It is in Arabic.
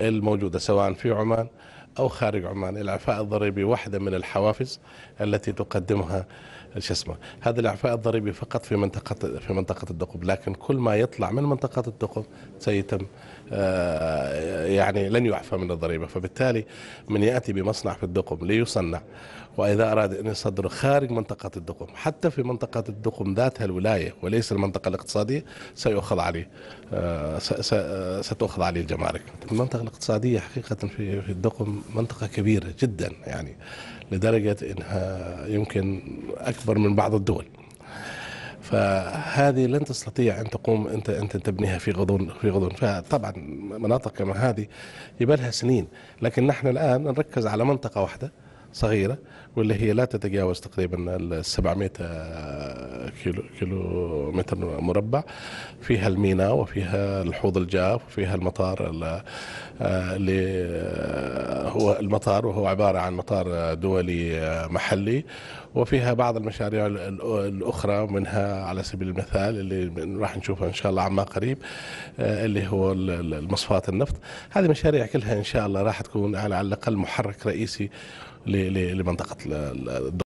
الموجودة سواء في عمان أو خارج عمان الإعفاء الضريبي واحدة من الحوافز التي تقدمها شو اسمه هذا الإعفاء الضريبي فقط في منطقة في منطقة الدقب لكن كل ما يطلع من منطقة الدقب سيتم آه، يعني لن يعفى من الضريبة فبالتالي من يأتي بمصنع في الدقم ليصنع وإذا أراد أن يصدره خارج منطقة الدقم حتى في منطقة الدقم ذاتها الولاية وليس المنطقة الاقتصادية سيؤخذ عليه آه، آه، ستؤخذ عليه الجمارك المنطقة الاقتصادية حقيقة في الدقم منطقة كبيرة جدا يعني لدرجة أنها يمكن أكبر من بعض الدول فهذه لن تستطيع ان تقوم انت انت تبنيها في غضون في غضون فطبعا مناطق كما هذه يبالها سنين لكن نحن الان نركز على منطقه واحده صغيره واللي هي لا تتجاوز تقريبا ال 700 كيلو كيلو متر مربع فيها الميناء وفيها الحوض الجاف وفيها المطار اللي آه، هو المطار وهو عبارة عن مطار دولي آه، محلي وفيها بعض المشاريع الأخرى منها على سبيل المثال اللي راح نشوفها إن شاء الله عما قريب آه، اللي هو المصفات النفط هذه مشاريع كلها إن شاء الله راح تكون على الأقل محرك رئيسي لمنطقة الدولة